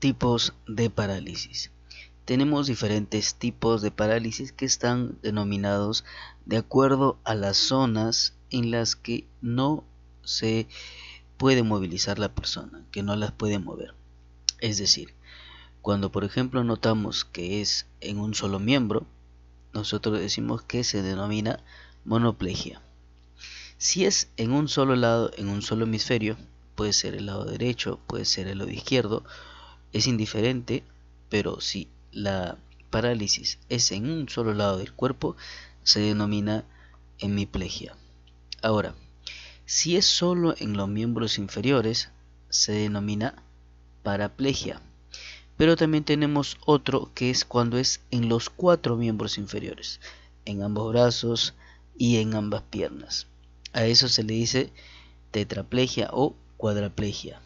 tipos de parálisis. Tenemos diferentes tipos de parálisis que están denominados de acuerdo a las zonas en las que no se puede movilizar la persona, que no las puede mover. Es decir, cuando por ejemplo notamos que es en un solo miembro, nosotros decimos que se denomina monoplegia. Si es en un solo lado, en un solo hemisferio, puede ser el lado derecho, puede ser el lado izquierdo, es indiferente, pero si la parálisis es en un solo lado del cuerpo, se denomina hemiplegia. Ahora, si es solo en los miembros inferiores, se denomina paraplegia. Pero también tenemos otro que es cuando es en los cuatro miembros inferiores, en ambos brazos y en ambas piernas. A eso se le dice tetraplegia o cuadraplegia.